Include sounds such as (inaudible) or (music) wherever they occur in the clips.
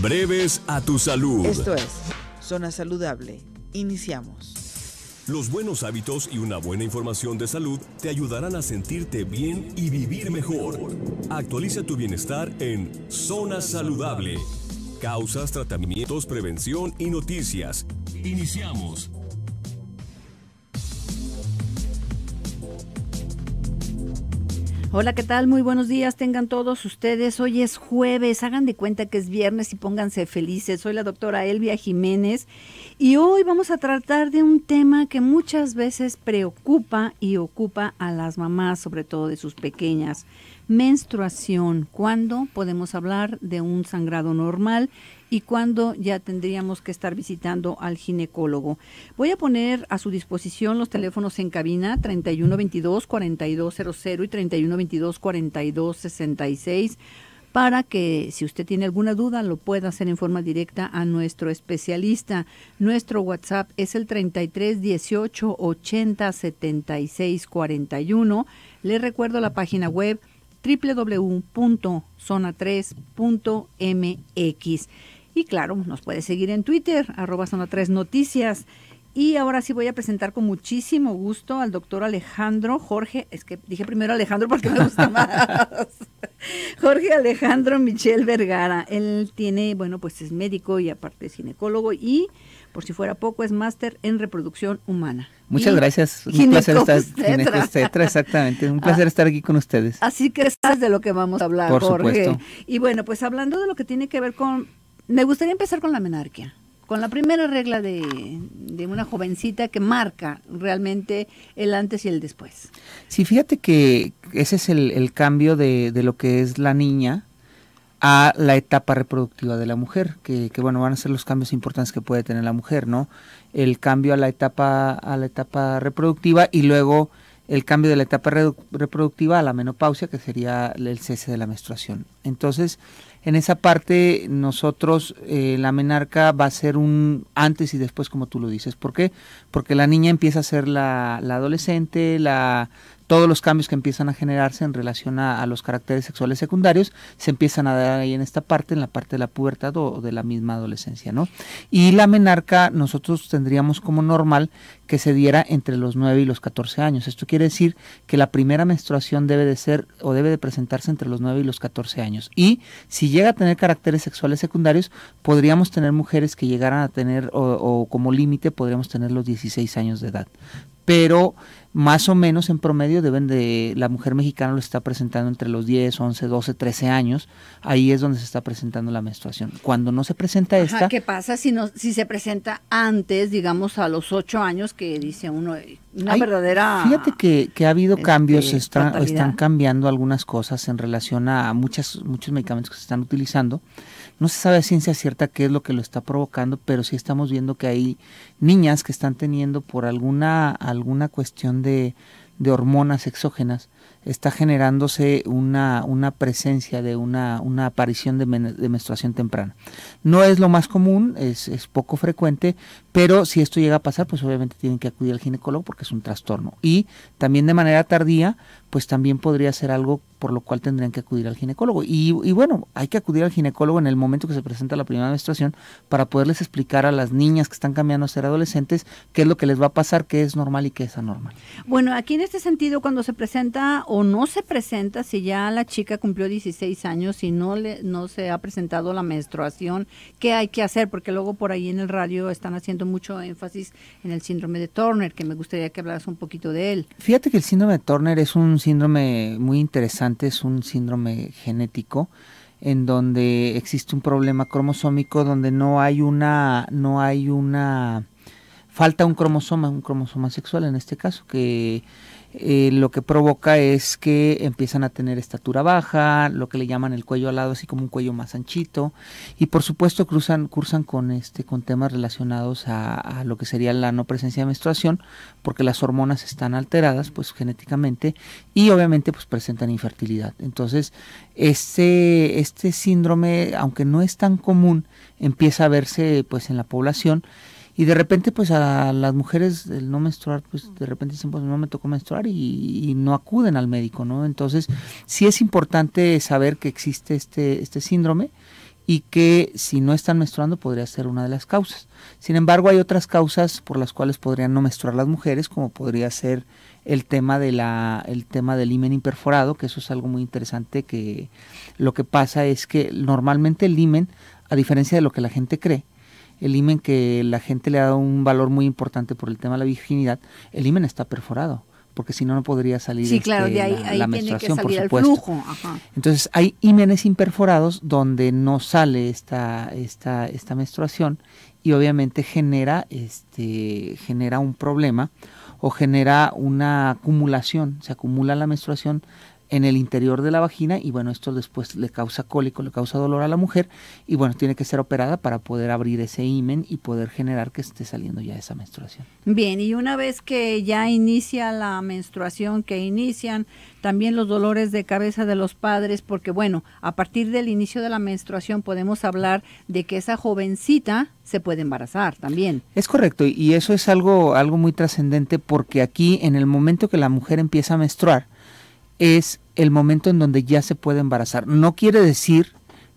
Breves a tu salud. Esto es Zona Saludable. Iniciamos. Los buenos hábitos y una buena información de salud te ayudarán a sentirte bien y vivir mejor. Actualiza tu bienestar en Zona Saludable. Causas, tratamientos, prevención y noticias. Iniciamos. Hola, ¿qué tal? Muy buenos días, tengan todos ustedes. Hoy es jueves, hagan de cuenta que es viernes y pónganse felices. Soy la doctora Elvia Jiménez y hoy vamos a tratar de un tema que muchas veces preocupa y ocupa a las mamás, sobre todo de sus pequeñas menstruación, cuándo podemos hablar de un sangrado normal y cuándo ya tendríamos que estar visitando al ginecólogo. Voy a poner a su disposición los teléfonos en cabina 42 4200 y 42 66 para que si usted tiene alguna duda lo pueda hacer en forma directa a nuestro especialista. Nuestro WhatsApp es el 33 18 80 76 41. Le recuerdo la página web www.zona3.mx. Y claro, nos puede seguir en Twitter, arroba zona 3 noticias. Y ahora sí voy a presentar con muchísimo gusto al doctor Alejandro Jorge, es que dije primero Alejandro porque me gusta más. (laughs) Jorge Alejandro Michel Vergara. Él tiene, bueno, pues es médico y aparte es ginecólogo y por si fuera poco, es máster en reproducción humana. Muchas gracias. Un placer estar este exactamente. Un (laughs) ah, placer estar aquí con ustedes. Así que sabes de lo que vamos a hablar, Por Y bueno, pues hablando de lo que tiene que ver con. Me gustaría empezar con la menarquia con la primera regla de, una jovencita que marca realmente el antes y el después. Sí, fíjate que ese es el, cambio de, de, lo que es la niña a la etapa reproductiva de la mujer, que, bueno, van a ser los cambios importantes que puede tener la mujer, ¿no? El cambio a la etapa, a la etapa reproductiva y luego el cambio de la etapa reproductiva a la menopausia, que sería el cese de la menstruación. Entonces, en esa parte, nosotros, eh, la menarca va a ser un antes y después, como tú lo dices. ¿Por qué? Porque la niña empieza a ser la, la adolescente, la todos los cambios que empiezan a generarse en relación a, los caracteres sexuales secundarios se empiezan a dar ahí en esta parte, en la parte de la pubertad o, de la misma adolescencia, ¿no? Y la menarca nosotros tendríamos como normal que se diera entre los 9 y los 14 años. Esto quiere decir que la primera menstruación debe de ser o debe de presentarse entre los 9 y los 14 años. Y si llega a tener caracteres sexuales secundarios, podríamos tener mujeres que llegaran a tener o, o como límite podríamos tener los 16 años de edad pero más o menos en promedio deben de, la mujer mexicana lo está presentando entre los 10, 11, 12, 13 años, ahí es donde se está presentando la menstruación. Cuando no se presenta esta... ¿Qué pasa si, si se presenta antes, digamos a los 8 años que dice uno, eh, una verdadera... Fíjate que, que ha habido este, cambios, están, están cambiando algunas cosas en relación a muchas, muchos medicamentos que se están utilizando. No se sabe a ciencia cierta qué es lo que lo está provocando, pero sí estamos viendo que hay niñas que están teniendo por alguna, alguna cuestión de, de hormonas exógenas está generándose una, una presencia de una, una aparición de, menstruación temprana. No es lo más común, es, poco frecuente, pero si esto llega a pasar, pues obviamente tienen que acudir al ginecólogo porque es un trastorno. Y también de manera tardía, pues también podría ser algo por lo cual tendrían que acudir al ginecólogo. Y, bueno, hay que acudir al ginecólogo en el momento que se presenta la primera menstruación para poderles explicar a las niñas que están cambiando a ser adolescentes qué es lo que les va a pasar, qué es normal y qué es anormal. Bueno, aquí en este sentido, cuando se presenta o no se presenta si ya la chica cumplió 16 años y no le no se ha presentado la menstruación, ¿qué hay que hacer? Porque luego por ahí en el radio están haciendo mucho énfasis en el síndrome de Turner, que me gustaría que hablaras un poquito de él. Fíjate que el síndrome de Turner es un síndrome muy interesante, es un síndrome genético en donde existe un problema cromosómico donde no hay una no hay una falta un cromosoma, un cromosoma sexual en este caso que eh, lo que provoca es que empiezan a tener estatura baja, lo que le llaman el cuello alado, así como un cuello más anchito, y por supuesto cruzan, cursan con este, con temas relacionados a, lo que sería la no presencia de menstruación, porque las hormonas están alteradas, pues genéticamente, y obviamente pues presentan infertilidad. Entonces, este, este síndrome, aunque no es tan común, empieza a verse pues en la población. Y de repente, pues a las mujeres, el no menstruar, pues de repente dicen, pues no me tocó menstruar y, no acuden al médico, ¿no? Entonces, sí es importante saber que existe este, este síndrome y que si no están menstruando podría ser una de las causas. Sin embargo, hay otras causas por las cuales podrían no menstruar las mujeres, como podría ser el tema de la el tema del himen imperforado, que eso es algo muy interesante que lo que pasa es que normalmente el himen, a diferencia de lo que la gente cree, el imen que la gente le ha dado un valor muy importante por el tema de la virginidad, el imen está perforado porque si no, no podría salir sí, claro, este, de ahí, la, menstruación, que salir El flujo. Entonces, hay ímenes imperforados donde no sale esta, esta, esta menstruación y obviamente genera, este, genera un problema o genera una acumulación, se acumula la menstruación en el interior de la vagina y bueno, esto después le causa cólico, le causa dolor a la mujer y bueno, tiene que ser operada para poder abrir ese himen y poder generar que esté saliendo ya esa menstruación. Bien, y una vez que ya inicia la menstruación, que inician también los dolores de cabeza de los padres, porque bueno, a partir del inicio de la menstruación podemos hablar de que esa jovencita se puede embarazar también. Es correcto, y eso es algo, algo muy trascendente porque aquí en el momento que la mujer empieza a menstruar, es el momento en donde ya se puede embarazar. No quiere decir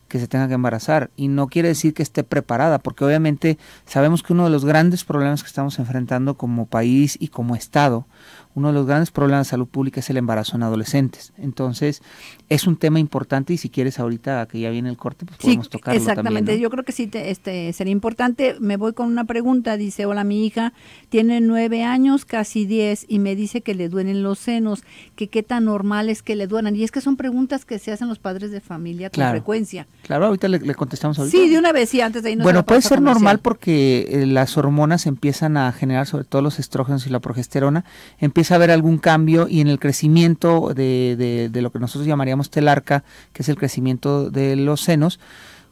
que se tenga que embarazar y no quiere decir que esté preparada, porque obviamente sabemos que uno de los grandes problemas que estamos enfrentando como país y como Estado, uno de los grandes problemas de salud pública es el embarazo en adolescentes. Entonces, es un tema importante y si quieres ahorita que ya viene el corte, pues podemos tocarlo exactamente. Yo creo que sí este, sería importante. Me voy con una pregunta. Dice, hola, mi hija tiene nueve años, casi diez, y me dice que le duelen los senos, que qué tan normal es que le duelan. Y es que son preguntas que se hacen los padres de familia con frecuencia. Claro, ahorita le, contestamos ahorita. Sí, de una vez, sí, antes de irnos. Bueno, puede ser normal porque eh, las hormonas empiezan a generar, sobre todo los estrógenos y la progesterona, empiezan a haber algún cambio y en el crecimiento de, de, lo que nosotros llamaríamos telarca, que es el crecimiento de los senos,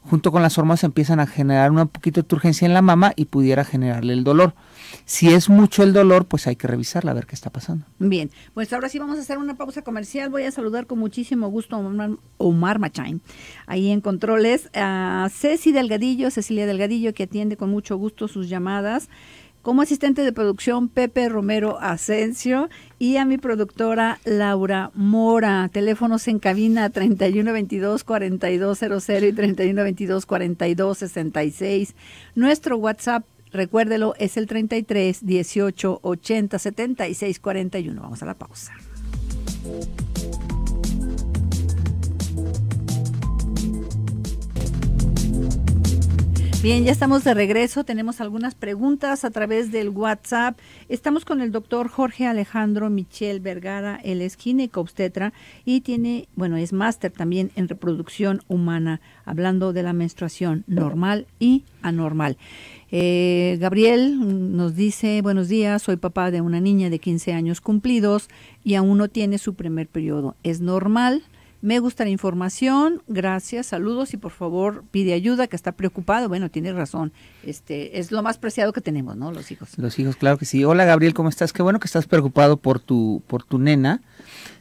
junto con las hormonas empiezan a generar un poquito de urgencia en la mama y pudiera generarle el dolor. Si es mucho el dolor, pues hay que revisarla, a ver qué está pasando. Bien, pues ahora sí vamos a hacer una pausa comercial. Voy a saludar con muchísimo gusto a Omar, Omar Machain. Ahí en controles a Ceci Delgadillo, Cecilia Delgadillo, que atiende con mucho gusto sus llamadas como asistente de producción Pepe Romero Asensio y a mi productora Laura Mora. Teléfonos en cabina 3122-4200 y 3122-4266. Nuestro WhatsApp, recuérdelo, es el 33 18 80 76 41. Vamos a la pausa. Bien, ya estamos de regreso. Tenemos algunas preguntas a través del WhatsApp. Estamos con el doctor Jorge Alejandro Michel Vergara. Él es ginecobstetra y tiene, bueno, es máster también en reproducción humana, hablando de la menstruación normal y anormal. Eh, Gabriel nos dice, buenos días, soy papá de una niña de 15 años cumplidos y aún no tiene su primer periodo. ¿Es normal? Me gusta la información, gracias, saludos y por favor pide ayuda que está preocupado. Bueno, tiene razón. Este es lo más preciado que tenemos, ¿no? Los hijos. Los hijos, claro que sí. Hola, Gabriel, ¿cómo estás? Qué bueno que estás preocupado por tu por tu nena.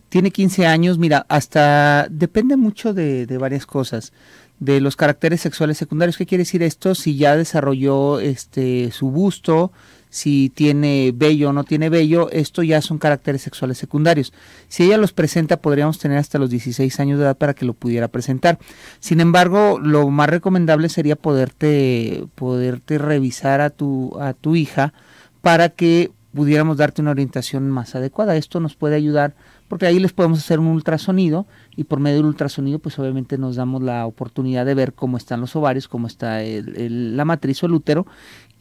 Tiene 15 años, mira, hasta depende mucho de, varias cosas de los caracteres sexuales secundarios. ¿Qué quiere decir esto? Si ya desarrolló este su busto, si tiene vello o no tiene vello, esto ya son caracteres sexuales secundarios. Si ella los presenta, podríamos tener hasta los 16 años de edad para que lo pudiera presentar. Sin embargo, lo más recomendable sería poderte, poderte revisar a tu, a tu hija para que pudiéramos darte una orientación más adecuada. Esto nos puede ayudar porque ahí les podemos hacer un ultrasonido y por medio del ultrasonido pues obviamente nos damos la oportunidad de ver cómo están los ovarios, cómo está la matriz o el útero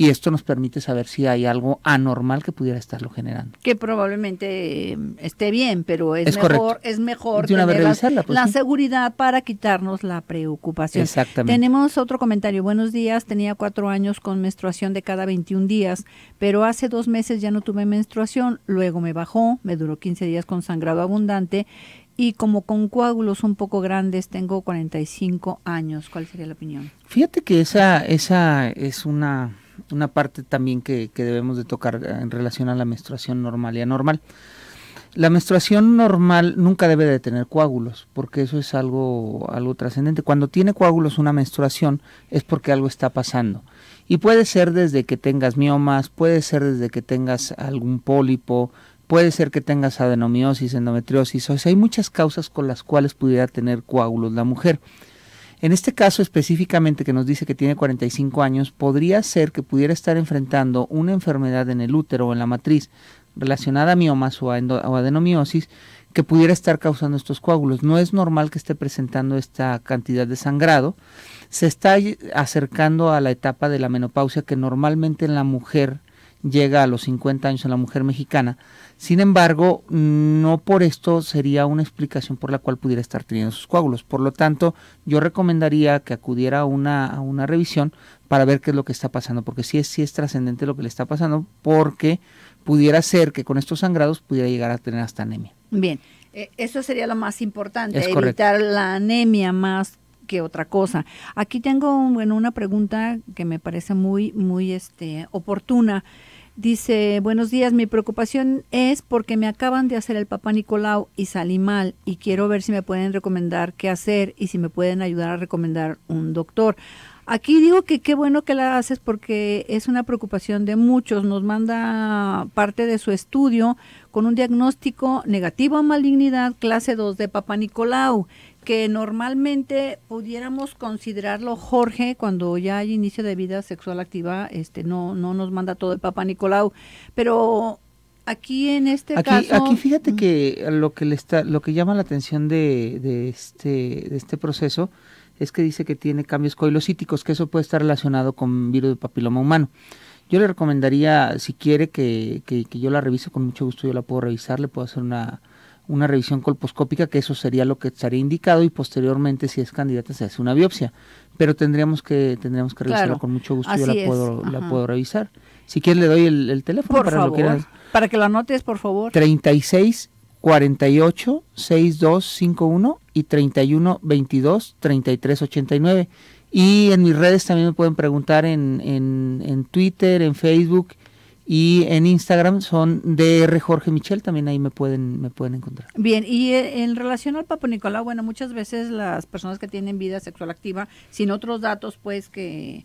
y esto nos permite saber si hay algo anormal que pudiera estarlo generando. Que probablemente em, esté bien, pero es, mejor, es mejor tener la, pues, seguridad para quitarnos la preocupación. Exactamente. Tenemos otro comentario. Buenos días, tenía cuatro años con menstruación de cada 21 días, pero hace dos meses ya no tuve menstruación, luego me bajó, me duró 15 días con sangrado abundante y como con coágulos un poco grandes, tengo 45 años. ¿Cuál sería la opinión? Fíjate que esa, esa es una, una parte también que, que debemos de tocar en relación a la menstruación normal y anormal. La menstruación normal nunca debe de tener coágulos, porque eso es algo, algo trascendente. Cuando tiene coágulos una menstruación es porque algo está pasando. Y puede ser desde que tengas miomas, puede ser desde que tengas algún pólipo, Puede ser que tengas adenomiosis, endometriosis, o sea, hay muchas causas con las cuales pudiera tener coágulos la mujer. En este caso específicamente que nos dice que tiene 45 años, podría ser que pudiera estar enfrentando una enfermedad en el útero o en la matriz relacionada a miomas o o adenomiosis que pudiera estar causando estos coágulos. No es normal que esté presentando esta cantidad de sangrado. Se está acercando a la etapa de la menopausia que normalmente en la mujer llega a los 50 años en la mujer mexicana. Sin embargo, no por esto sería una explicación por la cual pudiera estar teniendo sus coágulos. Por lo tanto, yo recomendaría que acudiera a una, una revisión para ver qué es lo que está pasando, porque sí, sí es trascendente lo que le está pasando, porque pudiera ser que con estos sangrados pudiera llegar a tener hasta anemia. Bien, eh, eso sería lo más importante, evitar la anemia más que otra cosa. Aquí tengo bueno, una pregunta que me parece muy, muy este, oportuna. Dice, buenos días, mi preocupación es porque me acaban de hacer el papá Nicolau y salí mal y quiero ver si me pueden recomendar qué hacer y si me pueden ayudar a recomendar un doctor. Aquí digo que qué bueno que la haces porque es una preocupación de muchos. Nos manda parte de su estudio con un diagnóstico negativo a malignidad, clase 2 de papá Nicolau que normalmente pudiéramos considerarlo Jorge cuando ya hay inicio de vida sexual activa, este no no nos manda todo el Papa Nicolau, pero aquí en este aquí, caso aquí fíjate que lo que le está lo que llama la atención de, de este de este proceso es que dice que tiene cambios coilocíticos, que eso puede estar relacionado con virus de papiloma humano. Yo le recomendaría, si quiere que, que yo la revise, con mucho gusto yo la puedo revisar, le puedo hacer una, una revisión colposcópica, que eso sería lo que estaría indicado, y posteriormente, si es candidata, se hace una biopsia. Pero tendríamos que, tendríamos que revisarlo con mucho gusto, yo la puedo, la puedo revisar. Si quieres, le doy el, teléfono para, lo para que lo anotes, por favor. 36 48 6251 y 31 22 33 89. Y en mis redes también me pueden preguntar en, en, en Twitter, en Facebook y en Instagram son DR Jorge Michel, también ahí me pueden, me pueden encontrar. Bien, y eh, en relación al Papo Nicolás, bueno, muchas veces las personas que tienen vida sexual activa, sin otros datos, pues que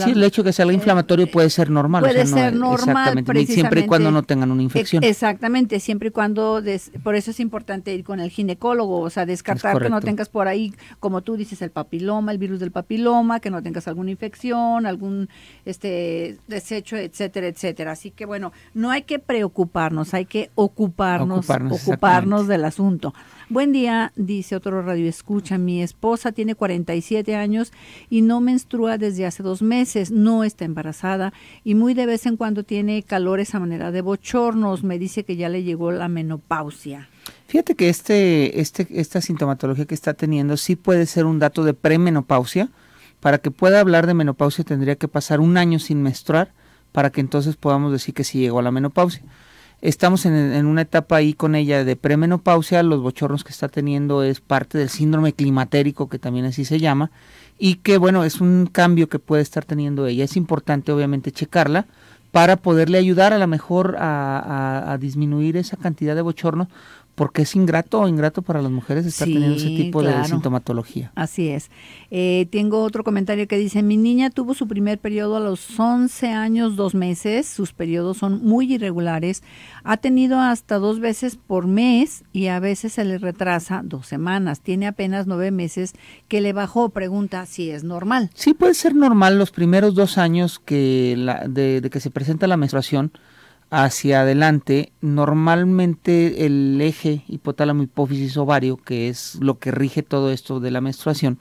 sí, el hecho de que sea algo eh, inflamatorio puede ser normal. Puede o sea, ser no, normal, precisamente, siempre y cuando no tengan una infección. Exactamente, siempre y cuando, por eso es importante ir con el ginecólogo, o sea, descartar que no tengas por ahí, como tú dices, el papiloma, el virus del papiloma, que no tengas alguna infección, algún este desecho, etcétera, etcétera. Así que bueno, no hay que preocuparnos, hay que ocuparnos, ocuparnos del asunto. Buen día, dice otro radio escucha. Mi esposa tiene 47 años y no menstrua desde hace dos meses. No está embarazada y muy de vez en cuando tiene calores a manera de bochornos. Me dice que ya le llegó la menopausia. Fíjate que este, este, esta sintomatología que está teniendo sí puede ser un dato de premenopausia. Para que pueda hablar de menopausia tendría que pasar un año sin menstruar para que entonces podamos decir que sí llegó a la menopausia estamos en, una etapa ahí con ella de premenopausia, los bochornos que está teniendo es parte del síndrome climatérico, que también así se llama, y que bueno, es un cambio que puede estar teniendo ella. Es importante obviamente checarla para poderle ayudar a lo mejor a, a disminuir esa cantidad de bochornos, porque es ingrato o ingrato para las mujeres estar teniendo ese tipo de sintomatología. Así es. Eh, tengo otro comentario que dice, mi niña tuvo su primer periodo a los 11 años, dos meses, sus periodos son muy irregulares, ha tenido hasta dos veces por mes y a veces se le retrasa dos semanas, tiene apenas nueve meses que le bajó, pregunta si es normal. Sí, puede ser normal los primeros dos años que de que se presenta la menstruación hacia adelante, normalmente el eje hipotálamo hipófisis ovario, que es lo que rige todo esto de la menstruación,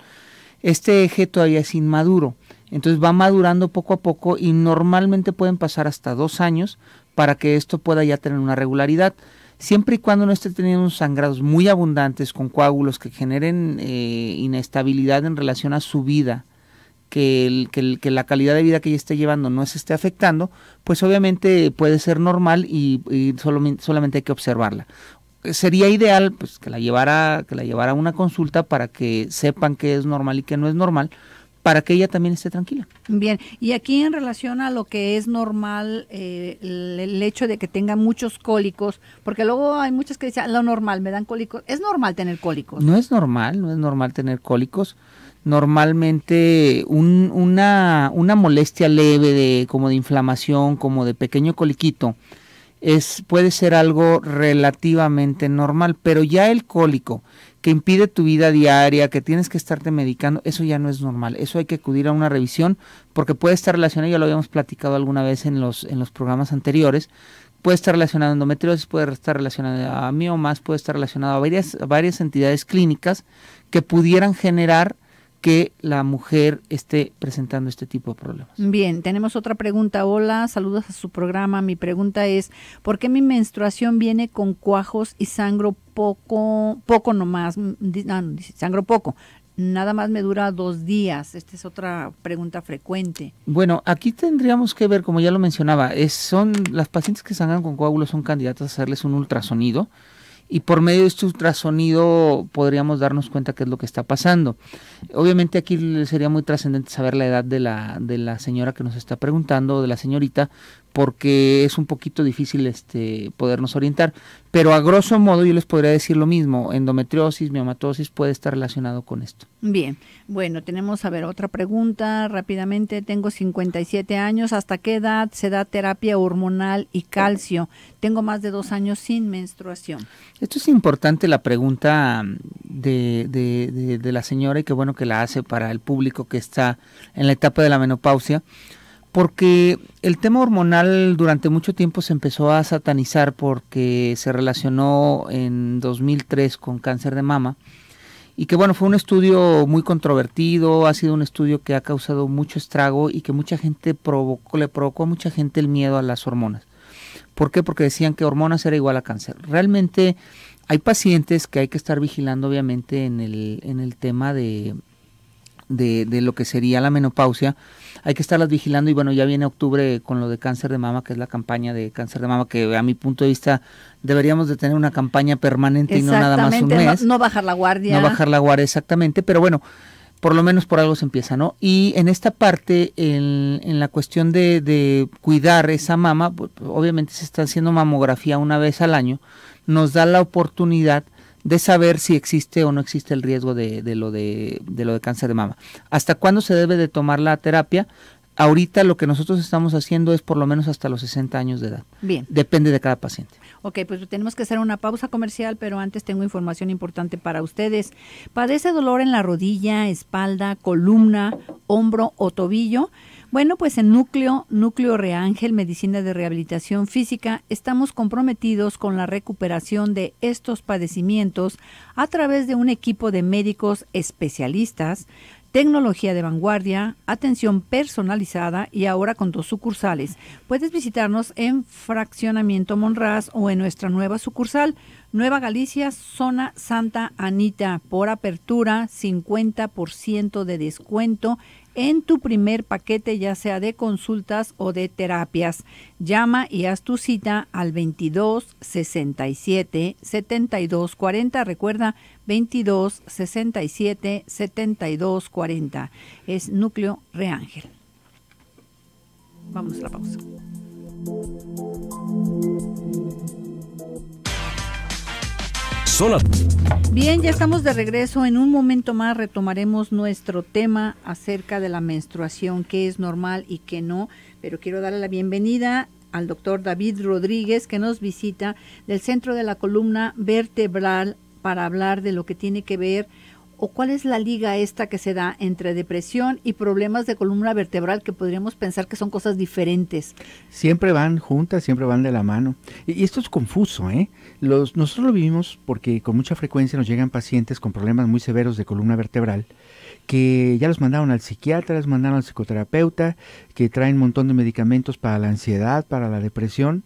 este eje todavía es inmaduro. Entonces va madurando poco a poco y normalmente pueden pasar hasta dos años para que esto pueda ya tener una regularidad. Siempre y cuando no esté teniendo sangrados muy abundantes con coágulos que generen eh, inestabilidad en relación a su vida que, que, la calidad de vida que ella esté llevando no se esté afectando, pues obviamente puede ser normal y, solamente hay que observarla. Sería ideal pues, que, la llevara, que la llevara a una consulta para que sepan qué es normal y qué no es normal, para que ella también esté tranquila. Bien, y aquí en relación a lo que es normal, el, eh, el, hecho de que tenga muchos cólicos, porque luego hay muchas que dicen, ah, lo normal, me dan cólicos. ¿Es normal tener cólicos? No es normal, no es normal tener cólicos normalmente una, molestia leve de como de inflamación, como de pequeño coliquito, es, puede ser algo relativamente normal, pero ya el cólico que impide tu vida diaria, que tienes que estarte medicando, eso ya no es normal. Eso hay que acudir a una revisión porque puede estar relacionado, ya lo habíamos platicado alguna vez en los, en los programas anteriores, puede estar relacionado a endometriosis, puede estar relacionado a miomas, puede estar relacionado a varias, a varias entidades clínicas que pudieran generar que la mujer esté presentando este tipo de problemas. Bien, tenemos otra pregunta. Hola, saludos a su programa. Mi pregunta es, ¿por qué mi menstruación viene con cuajos y sangro poco, poco nomás? Mm, ah, no, sangro poco. Nada más me dura dos días. Esta es otra pregunta frecuente. Bueno, aquí tendríamos que ver, como ya lo mencionaba, es, son las pacientes que sangran con coágulos son candidatas a hacerles un ultrasonido y por medio de este ultrasonido podríamos darnos cuenta qué es lo que está pasando. Obviamente aquí sería muy trascendente saber la edad de la, de la señora que nos está preguntando, de la señorita, porque es un poquito difícil este, podernos orientar. Pero a grosso modo yo les podría decir lo mismo, endometriosis, miomatosis puede estar relacionado con esto. Bien, bueno, tenemos, a ver, otra pregunta rápidamente. Tengo 57 años, ¿hasta qué edad se da terapia hormonal y calcio? Tengo más de dos años sin menstruación. Esto es importante la pregunta mm, de, de, de la señora y qué bueno que la hace para el público que está en la etapa de la menopausia porque el tema hormonal durante mucho tiempo se empezó a satanizar porque se relacionó en 2003 con cáncer de mama y que bueno, fue un estudio muy controvertido, ha sido un estudio que ha causado mucho estrago y que mucha gente provocó, le provocó a mucha gente el miedo a las hormonas. ¿Por qué? Porque decían que hormonas era igual a cáncer. Realmente hay pacientes que hay que estar vigilando obviamente en el, en el tema de, de lo que sería la menopausia, hay que estarlas vigilando y bueno, ya viene octubre con lo de cáncer de mama, que es la campaña de cáncer de mama, que a mi punto de vista deberíamos de tener una campaña permanente y no nada más un mes. No, bajar la guardia. No bajar la guardia, exactamente, pero bueno, por lo menos por algo se empieza, ¿no? Y en esta parte, en, la cuestión de, de, cuidar esa mama, pues, obviamente se está haciendo mamografía una vez al año, nos da la oportunidad de saber si existe o no existe el riesgo de, de, lo, de, lo de cáncer de mama. ¿Hasta cuándo se debe de tomar la terapia? Ahorita lo que nosotros estamos haciendo es por lo menos hasta los 60 años de edad. Bien. Depende de cada paciente. Ok, pues tenemos que hacer una pausa comercial, pero antes tengo información importante para ustedes. ¿Padece dolor en la rodilla, espalda, columna, hombro o tobillo? Bueno, pues en Núcleo, Núcleo Reángel, Medicina de Rehabilitación Física, estamos comprometidos con la recuperación de estos padecimientos a través de un equipo de médicos especialistas, tecnología de vanguardia, atención personalizada y ahora con dos sucursales. Puedes visitarnos en Fraccionamiento Monraz o en nuestra nueva sucursal Nueva Galicia, zona Santa Anita, por apertura, 50% de descuento en tu primer paquete, ya sea de consultas o de terapias. Llama y haz tu cita al 2267-7240. Recuerda, 22 67 Es Núcleo Reángel. Vamos a la pausa. Bien, ya estamos de regreso. En un momento más retomaremos nuestro tema acerca de la menstruación, qué es normal y qué no. Pero quiero darle la bienvenida al doctor David Rodríguez que nos visita del Centro de la Columna Vertebral para hablar de lo que tiene que ver o cuál es la liga esta que se da entre depresión y problemas de columna vertebral que podríamos pensar que son cosas diferentes. Siempre van juntas, siempre van de la mano. y esto es confuso, ¿eh? Los, nosotros lo vivimos porque con mucha frecuencia nos llegan pacientes con problemas muy severos de columna vertebral que ya los mandaron al psiquiatra, los mandaron al psicoterapeuta, que traen un montón de medicamentos para la ansiedad, para la depresión,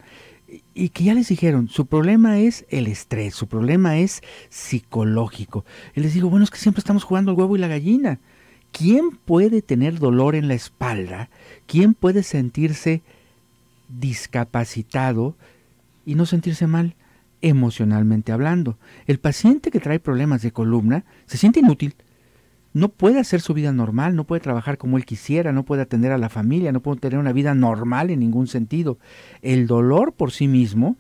y que ya les dijeron, su problema es el estrés, su problema es psicológico. Y les digo, bueno, es que siempre estamos jugando el huevo y la gallina. ¿Quién puede tener dolor en la espalda? ¿Quién puede sentirse discapacitado y no sentirse mal? emocionalmente hablando. El paciente que trae problemas de columna se siente inútil. No puede hacer su vida normal, no puede trabajar como él quisiera, no puede atender a la familia, no puede tener una vida normal en ningún sentido. El dolor por sí mismo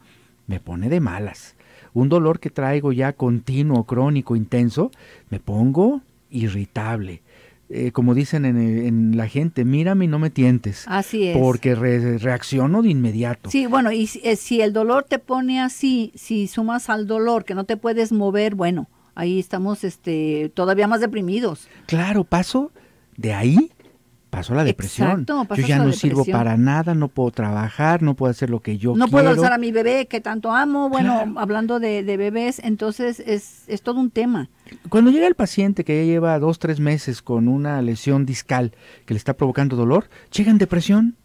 me pone de malas. Un dolor que traigo ya continuo, crónico, intenso, me pongo irritable, eh, como dicen en, la gente, mírame y no me tientes. Así es. Porque reacciono de inmediato. Sí, bueno, y si, eh, si, el dolor te pone así, si sumas al dolor que no te puedes mover, bueno, ahí estamos este, todavía más deprimidos. Claro, paso de ahí pasó la depresión. yo ya no sirvo para nada, no puedo trabajar, no puedo hacer lo que yo no quiero. No puedo alzar a mi bebé que tanto amo. Bueno, hablando de, bebés, entonces es, todo un tema. Cuando llega el paciente que ya lleva dos, tres meses con una lesión discal que le está provocando dolor, llega en depresión,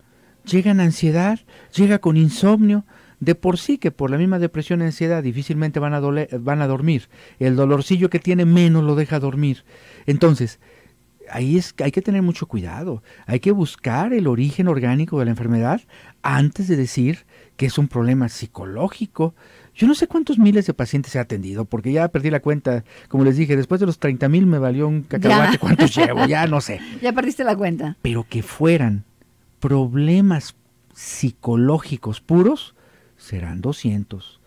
llega en ansiedad, llega con insomnio. De por sí que por la misma depresión y ansiedad difícilmente van a, van a dormir. El dolorcillo que tiene menos lo deja dormir. Entonces, ahí es, hay que tener mucho cuidado. Hay que buscar el origen orgánico de la enfermedad antes de decir que es un problema psicológico. Yo no sé cuántos miles de pacientes he atendido, porque ya perdí la cuenta. Como les dije, después de los 30 mil me valió un cacahuate cuántos (laughs) llevo, ya no sé. Ya perdiste la cuenta. Pero que fueran problemas psicológicos puros, serán 200.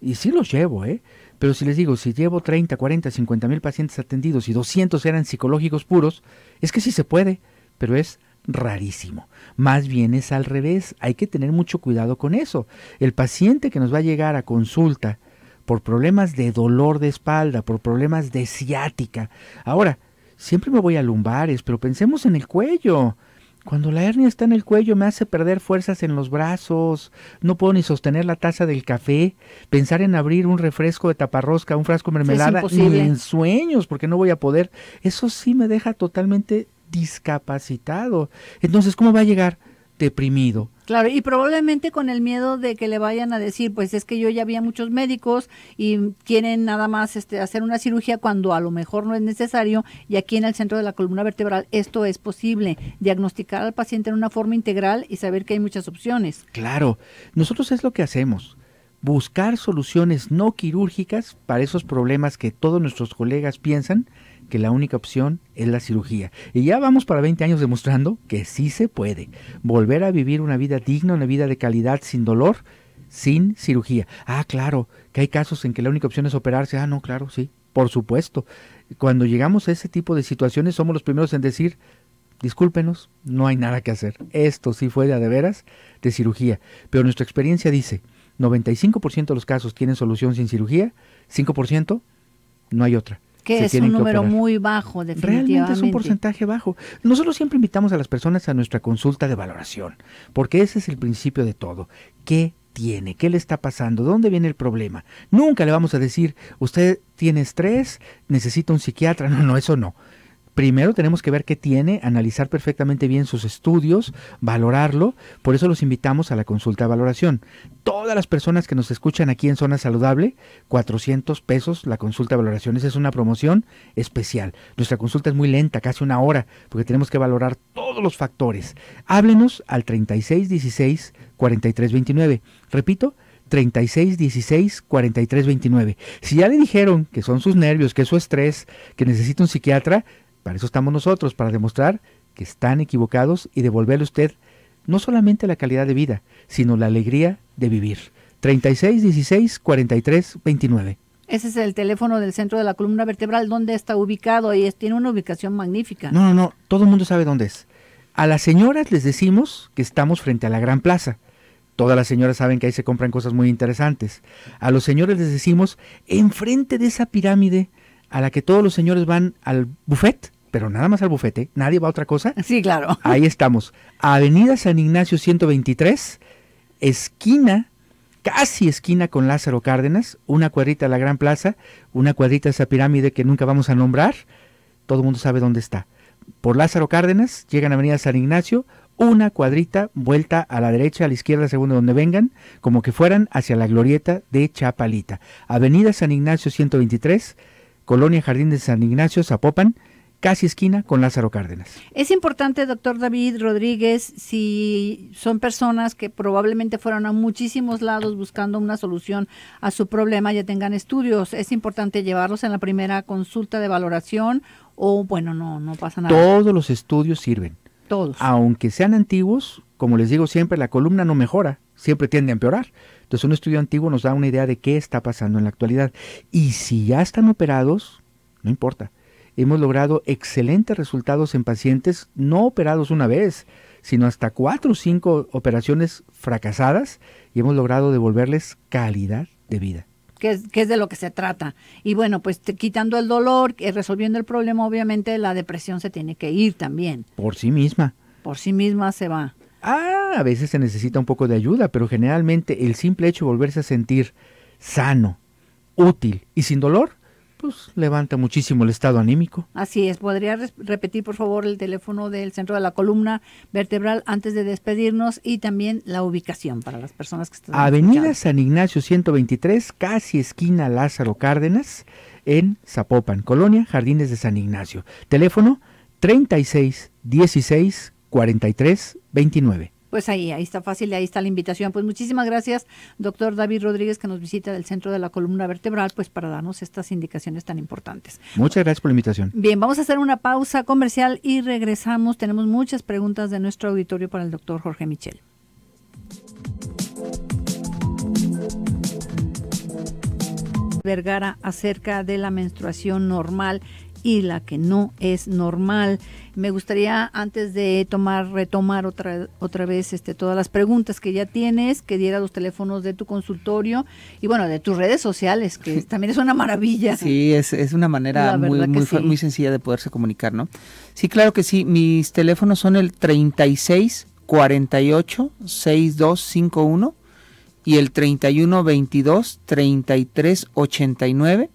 Y sí los llevo, ¿eh? Pero si les digo, si llevo 30, 40, 50 mil pacientes atendidos y 200 eran psicológicos puros, es que sí se puede, pero es rarísimo. Más bien es al revés, hay que tener mucho cuidado con eso. El paciente que nos va a llegar a consulta por problemas de dolor de espalda, por problemas de ciática. Ahora, siempre me voy a lumbares, pero pensemos en el cuello. Cuando la hernia está en el cuello me hace perder fuerzas en los brazos, no puedo ni sostener la taza del café, pensar en abrir un refresco de taparrosca, un frasco de mermelada, ni en sueños, porque no voy a poder. Eso sí me deja totalmente discapacitado. Entonces, ¿cómo va a llegar? Deprimido, Claro, y probablemente con el miedo de que le vayan a decir, pues es que yo ya había muchos médicos y quieren nada más este, hacer una cirugía cuando a lo mejor no es necesario y aquí en el centro de la columna vertebral esto es posible, diagnosticar al paciente en una forma integral y saber que hay muchas opciones. Claro, nosotros es lo que hacemos buscar soluciones no quirúrgicas para esos problemas que todos nuestros colegas piensan que la única opción es la cirugía. Y ya vamos para 20 años demostrando que sí se puede volver a vivir una vida digna, una vida de calidad, sin dolor, sin cirugía. Ah, claro, que hay casos en que la única opción es operarse. Ah, no, claro, sí, por supuesto. Cuando llegamos a ese tipo de situaciones somos los primeros en decir, discúlpenos, no hay nada que hacer. Esto sí fue de a de veras de cirugía. Pero nuestra experiencia dice, 95% de los casos tienen solución sin cirugía, 5% no hay otra que es un número muy bajo, definitivamente. Realmente es un porcentaje bajo. Nosotros siempre invitamos a las personas a nuestra consulta de valoración, porque ese es el principio de todo. ¿Qué tiene? ¿Qué le está pasando? ¿Dónde viene el problema? Nunca le vamos a decir, usted tiene estrés, necesita un psiquiatra. (laughs) No, no, eso no primero tenemos que ver qué tiene, analizar perfectamente bien sus estudios, valorarlo. Por eso los invitamos a la consulta de valoración. Todas las personas que nos escuchan aquí en Zona Saludable, 400 pesos la consulta de Esa Es una promoción especial. Nuestra consulta es muy lenta, casi una hora, porque tenemos que valorar todos los factores. Háblenos al 3616 4329. Repito, 36 4329 Si ya le dijeron que son sus nervios, que es su estrés, que necesita un psiquiatra, para eso estamos nosotros, para demostrar que están equivocados y devolverle a usted no solamente la calidad de vida, sino la alegría de vivir. 36 16 43 29. Ese es el teléfono del centro de la columna vertebral, donde está ubicado y tiene una ubicación magnífica. No, no, no, todo el mundo sabe dónde es. A las señoras les decimos que estamos frente a la Gran Plaza. Todas las señoras saben que ahí se compran cosas muy interesantes. A los señores les decimos, enfrente de esa pirámide a la que todos los señores van al buffet, pero nada más al bufete, nadie va a otra cosa. (laughs) Sí, claro. Ahí estamos. Avenida San Ignacio 123, esquina, casi esquina con Lázaro Cárdenas, una cuadrita a la Gran Plaza, una cuadrita a esa pirámide que nunca vamos a nombrar, todo el mundo sabe dónde está. Por Lázaro Cárdenas, llegan a Avenida San Ignacio, una cuadrita, vuelta a la derecha, a la izquierda, según donde vengan, como que fueran hacia la glorieta de Chapalita. Avenida San Ignacio 123, Colonia Jardín de San Ignacio, Zapopan, casi esquina con Lázaro Cárdenas. Es importante, doctor David Rodríguez, si son personas que probablemente fueron a muchísimos lados buscando una solución a su problema, ya tengan estudios, es importante llevarlos en la primera consulta de valoración o bueno, no, no pasa nada. Todos los estudios sirven. Todos. Aunque sean antiguos, como les digo siempre, la columna no mejora, siempre tiende a empeorar. Entonces un estudio antiguo nos da una idea de qué está pasando en la actualidad. Y si ya están operados, no importa hemos logrado excelentes resultados en pacientes no operados una vez, sino hasta cuatro o cinco operaciones fracasadas y hemos logrado devolverles calidad de vida. ¿Qué es, de lo que se trata. Y bueno, pues quitando el dolor, y eh, resolviendo el problema, obviamente la depresión se tiene que ir también. Por sí misma. Por sí misma se va. Ah, a veces se necesita un poco de ayuda, pero generalmente el simple hecho de volverse a sentir sano, útil y sin dolor pues, levanta muchísimo el estado anímico. Así es, podría repetir por favor el teléfono del centro de la columna vertebral antes de despedirnos y también la ubicación para las personas que están. Avenida San Ignacio 123, casi esquina Lázaro Cárdenas, en Zapopan, Colonia, Jardines de San Ignacio. Teléfono 36 16 43 29 pues ahí, ahí está fácil, ahí está la invitación. Pues muchísimas gracias, doctor David Rodríguez, que nos visita del centro de la columna vertebral, pues para darnos estas indicaciones tan importantes. Muchas gracias por la invitación. Bien, vamos a hacer una pausa comercial y regresamos. Tenemos muchas preguntas de nuestro auditorio para el doctor Jorge Michel. Vergara acerca de la menstruación normal y la que no es normal. Me gustaría antes de tomar retomar otra otra vez este todas las preguntas que ya tienes, que diera los teléfonos de tu consultorio y bueno, de tus redes sociales, que (laughs) también es una maravilla. Sí, es, una manera muy sencilla de poderse comunicar, ¿no? Sí, claro que sí, mis teléfonos son el 36 48 6251 y el 31 22 33 89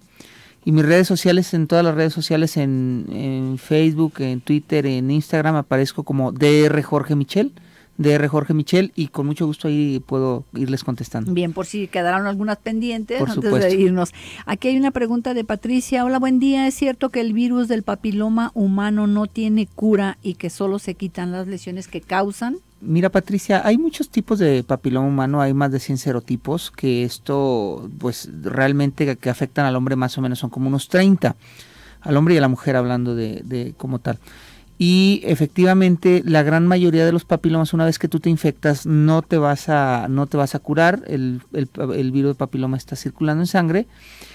y mis redes sociales, en todas las redes sociales, en, Facebook, en Twitter, en Instagram, aparezco como DR Jorge Michel. DR Jorge Michel y con mucho gusto ahí puedo irles contestando. Bien, por si quedaron algunas pendientes antes de irnos. Aquí hay una pregunta de Patricia. Hola, buen día. ¿Es cierto que el virus del papiloma humano no tiene cura y que solo se quitan las lesiones que causan? Mira, Patricia, hay muchos tipos de papiloma humano, hay más de 100 serotipos, que esto, pues realmente que afectan al hombre más o menos son como unos 30, al hombre y a la mujer hablando de, como tal. Y efectivamente, la gran mayoría de los papilomas, una vez que tú te infectas, no te vas a, no te vas a curar, el, virus de papiloma está circulando en sangre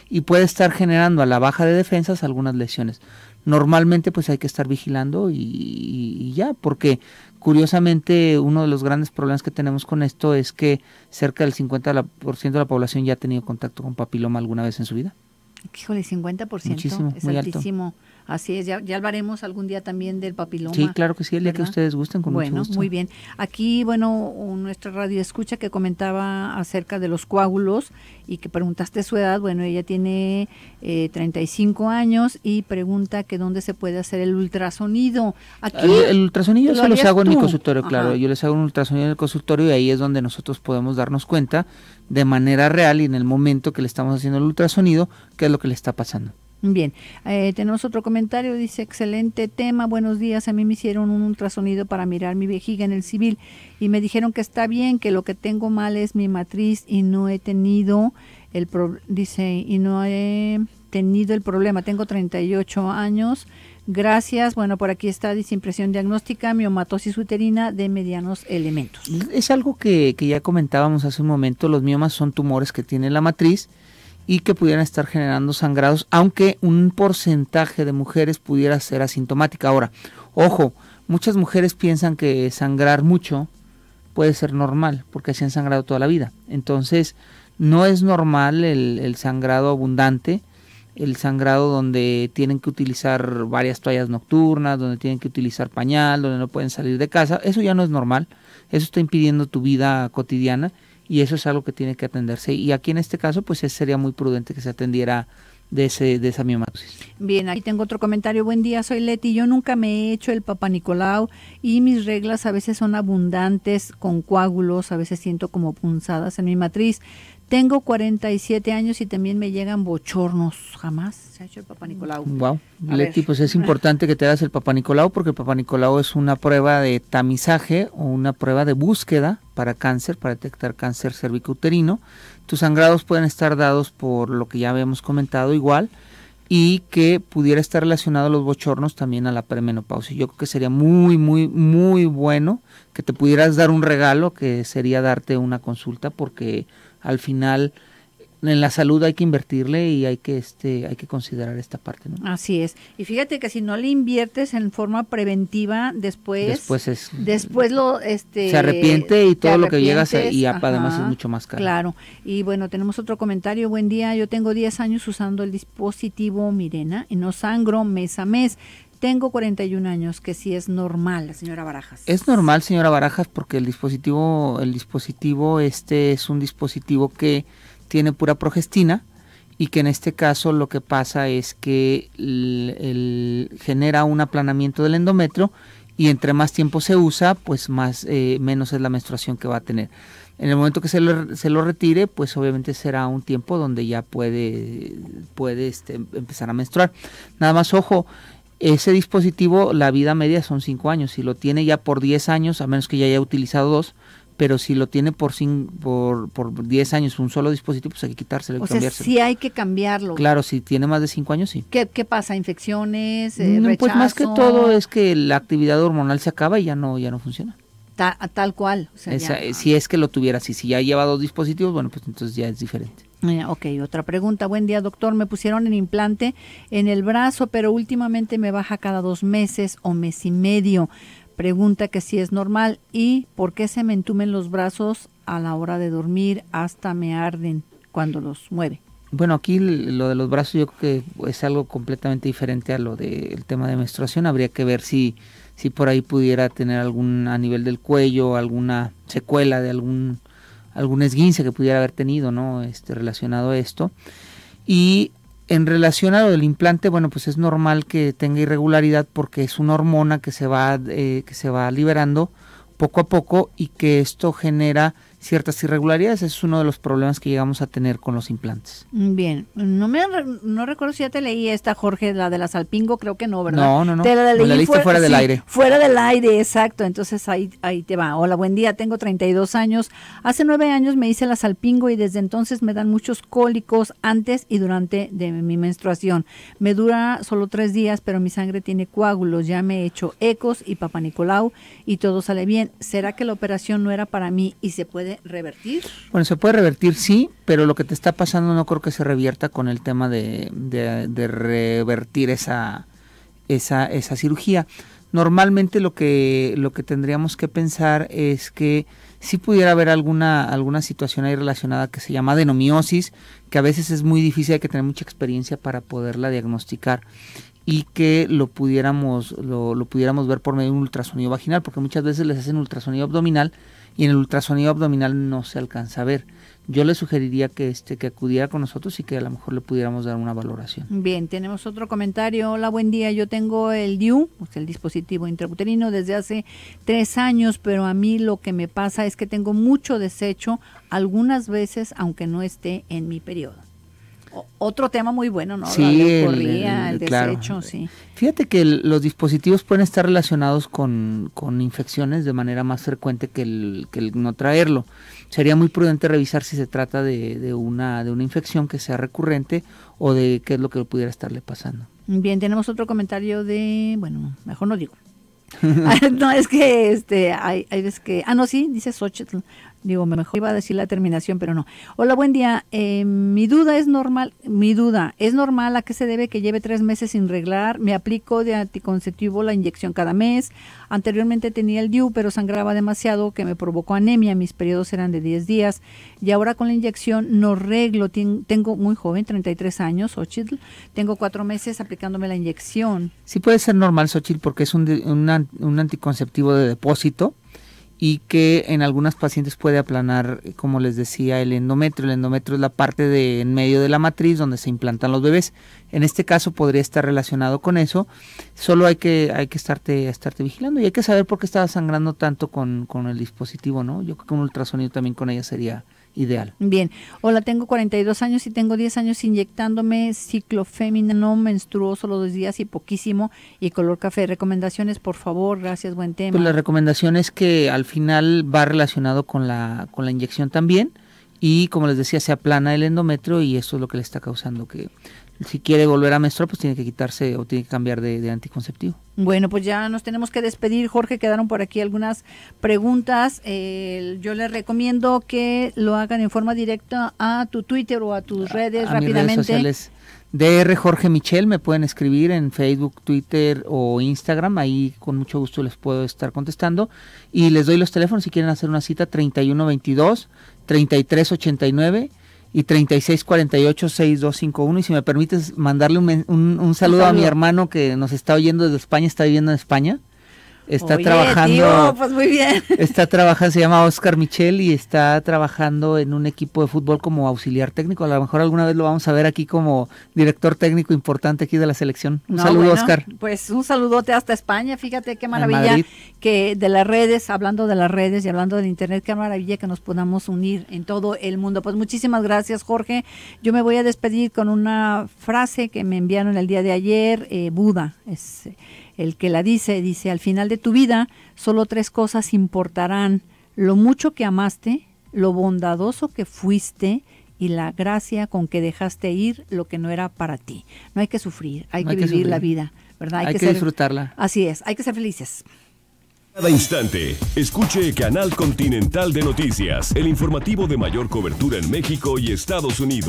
y puede estar generando a la baja de defensas algunas lesiones normalmente pues hay que estar vigilando y, y, ya, porque Curiosamente, uno de los grandes problemas que tenemos con esto es que cerca del 50% de la población ya ha tenido contacto con papiloma alguna vez en su vida. Híjole, 50%. Muchísimo, es Así es, ya, ya hablaremos algún día también del papiloma. Sí, claro que sí, el día que ustedes gusten, con bueno, Bueno, muy bien. Aquí, bueno, nuestra radio escucha que comentaba acerca de los coágulos y que preguntaste su edad. Bueno, ella tiene 35 eh, años y pregunta que dónde se puede hacer el ultrasonido. Aquí ah, el, ultrasonido yo se los hago en mi consultorio, claro. Yo les hago un ultrasonido en el consultorio y ahí es donde nosotros podemos darnos cuenta de manera real y en el momento que le estamos haciendo el ultrasonido qué es lo que le está pasando. Bien, eh, tenemos otro comentario, dice, excelente tema, buenos días, a mí me hicieron un ultrasonido para mirar mi vejiga en el civil y me dijeron que está bien, que lo que tengo mal es mi matriz y no he tenido el dice, y no he tenido el problema, tengo 38 años, gracias, bueno, por aquí está, dice, impresión diagnóstica, miomatosis uterina de medianos elementos. Es algo que, que ya comentábamos hace un momento, los miomas son tumores que tiene la matriz, y que pudieran estar generando sangrados, aunque un porcentaje de mujeres pudiera ser asintomática. Ahora, ojo, muchas mujeres piensan que sangrar mucho puede ser normal, porque se han sangrado toda la vida. Entonces, no es normal el, el sangrado abundante, el sangrado donde tienen que utilizar varias toallas nocturnas, donde tienen que utilizar pañal, donde no pueden salir de casa, eso ya no es normal, eso está impidiendo tu vida cotidiana y eso es algo que tiene que atenderse. Y aquí en este caso, pues sería muy prudente que se atendiera de, ese, de esa miomatosis. Bien, aquí tengo otro comentario. Buen día, soy Leti. Yo nunca me he hecho el Papa Nicolau y mis reglas a veces son abundantes con coágulos, a veces siento como punzadas en mi matriz. Tengo 47 años y también me llegan bochornos. Jamás se ha hecho el Papa mm, Nicolau. Wow. pues es (laughs) importante que te hagas el Papa Nicolau porque el Papá Nicolau es una prueba de tamizaje o una prueba de búsqueda para cáncer, para detectar cáncer cervicouterino. Tus sangrados pueden estar dados por lo que ya habíamos comentado igual y que pudiera estar relacionado a los bochornos también a la premenopausia. Yo creo que sería muy, muy, muy bueno que te pudieras dar un regalo que sería darte una consulta porque al final en la salud hay que invertirle y hay que este hay que considerar esta parte ¿no? así es y fíjate que si no le inviertes en forma preventiva después después es después lo este se arrepiente y todo lo que llega y además es mucho más caro claro y bueno tenemos otro comentario buen día yo tengo 10 años usando el dispositivo Mirena y no sangro mes a mes tengo 41 años, que si es normal, señora Barajas. Es normal, señora Barajas, porque el dispositivo, el dispositivo este es un dispositivo que tiene pura progestina y que en este caso lo que pasa es que el, genera un aplanamiento del endometrio y entre más tiempo se usa, pues más eh, menos es la menstruación que va a tener. En el momento que se lo, se lo retire, pues obviamente será un tiempo donde ya puede, puede este, empezar a menstruar. Nada más, ojo, ese dispositivo, la vida media son 5 años. Si lo tiene ya por 10 años, a menos que ya haya utilizado dos, pero si lo tiene por 10 por, años un solo dispositivo, pues hay que quitárselo. O sea, sí hay que cambiarlo. Claro, si tiene más de 5 años, sí. ¿Qué, pasa? ¿Infecciones? Eh, mm, pues más que todo es que la actividad hormonal se acaba y ya no, ya no funciona tal cual. si es que lo tuviera así, si ya lleva dos dispositivos, bueno, pues entonces ya es diferente. ok, otra pregunta. Buen día, doctor. Me pusieron el implante en el brazo, pero últimamente me baja cada dos meses o mes y medio. Pregunta que si es normal y por qué se me entumen los brazos a la hora de dormir hasta me arden cuando los mueve. Bueno, aquí lo de los brazos yo creo que es algo completamente diferente a lo del tema de menstruación. Habría que ver si si por ahí pudiera tener algún a nivel del cuello, alguna secuela de algún, algún esguince que pudiera haber tenido, ¿no? Este, relacionado a esto. Y en relación a lo del implante, bueno, pues es normal que tenga irregularidad porque es una hormona que se va, eh, que se va liberando poco a poco y que esto genera ciertas irregularidades. es uno de los problemas que llegamos a tener con los implantes. Bien, no me no recuerdo si ya te leí esta, Jorge, la de la Salpingo, creo que no, ¿verdad? No, no, no. la, leí fuera, del aire. Fuera del aire, exacto. Entonces ahí, ahí te va. Hola, buen día, tengo 32 años. Hace nueve años me hice la Salpingo y desde entonces me dan muchos cólicos antes y durante de mi menstruación. Me dura solo tres días, pero mi sangre tiene coágulos. Ya me he hecho ecos y papá Nicolau y todo sale bien. ¿Será que la operación no era para mí y se puede revertir? Bueno, se puede revertir, sí, pero lo que te está pasando no creo que se revierta con el tema de, revertir esa, esa, cirugía. Normalmente lo que, lo que tendríamos que pensar es que si pudiera haber alguna, alguna situación ahí relacionada que se llama denomiosis, que a veces es muy difícil, hay que tener mucha experiencia para poderla diagnosticar y que lo pudiéramos, lo, pudiéramos ver por medio de un ultrasonido vaginal, porque muchas veces les hacen ultrasonido abdominal y en el ultrasonido abdominal no se alcanza a ver. Yo le sugeriría que este que acudiera con nosotros y que a lo mejor le pudiéramos dar una valoración. Bien, tenemos otro comentario. Hola, buen día. Yo tengo el DIU, el dispositivo intrauterino, desde hace tres años, pero a mí lo que me pasa es que tengo mucho desecho algunas veces, aunque no esté en mi periodo otro tema muy bueno, ¿no? Sí, el, desecho, sí. Fíjate que los dispositivos pueden estar relacionados con, infecciones de manera más frecuente que el, que no traerlo. Sería muy prudente revisar si se trata de, de, una, de una infección que sea recurrente o de qué es lo que pudiera estarle pasando. Bien, tenemos otro comentario de, bueno, mejor no digo. (laughs) (laughs) no, es que este, hay, hay veces que. Ah, no, sí, dice Xochitl. Digo, mejor iba a decir la terminación, pero no. Hola, buen día. Eh, mi duda es normal, mi duda, ¿es normal a qué se debe que lleve tres meses sin reglar? Me aplico de anticonceptivo la inyección cada mes. Anteriormente tenía el DIU, pero sangraba demasiado, que me provocó anemia. Mis periodos eran de 10 días. Y ahora con la inyección no reglo. tengo muy joven, 33 años, Xochitl. Tengo cuatro meses aplicándome la inyección. Sí puede ser normal, Xochitl, porque es un, un, un anticonceptivo de depósito y que en algunas pacientes puede aplanar, eh, como les decía, el endometrio. El endometrio es la parte de en medio de la matriz donde se implantan los bebés. En este caso podría estar relacionado con eso. Solo hay que, hay que estarte, estarte vigilando y hay que saber por qué estaba sangrando tanto con, con el dispositivo, ¿no? Yo creo que un ultrasonido también con ella sería, ideal. Bien. Hola, tengo 42 años y tengo 10 años inyectándome ciclofémina no menstruoso los dos días y poquísimo y color café. Recomendaciones, por favor. Gracias, buen tema. Pues la recomendación es que al final va relacionado con la, con la inyección también y como les decía se aplana el endometrio y eso es lo que le está causando que si quiere volver a menstruar, pues tiene que quitarse o tiene que cambiar de, anticonceptivo. Bueno, pues ya nos tenemos que despedir. Jorge, quedaron por aquí algunas preguntas. Eh, yo les recomiendo que lo hagan en forma directa a tu Twitter o a tus redes a rápidamente. Mis redes sociales. DR Jorge Michel, me pueden escribir en Facebook, Twitter o Instagram, ahí con mucho gusto les puedo estar contestando. Y les doy los teléfonos si quieren hacer una cita 3122 3389 y 3648-6251. Y si me permites mandarle un, un, saludo a mi hermano que nos está oyendo desde España, está viviendo en España. Está trabajando. Pues, muy bien. (laughs) Está trabajando, se llama Oscar Michel y está trabajando en un equipo de fútbol como auxiliar técnico. A lo mejor alguna vez lo vamos a ver aquí como director técnico importante aquí de la selección. Un saludo, Oscar. Pues un saludote hasta España. Fíjate qué maravilla que de las redes, hablando de las redes y hablando del Internet, qué maravilla que nos podamos unir en todo el mundo. Pues muchísimas gracias, Jorge. Yo me voy a despedir con una frase que me enviaron el día de ayer: eh, Buda. Es el que la dice, dice, al final de tu vida solo tres cosas importarán, lo mucho que amaste, lo bondadoso que fuiste y la gracia con que dejaste ir lo que no era para ti. No hay que sufrir, hay que vivir la vida, ¿verdad? Hay, que, disfrutarla. Así es, hay que ser felices. Cada instante, escuche Canal Continental de Noticias, el informativo de mayor cobertura en México y Estados Unidos.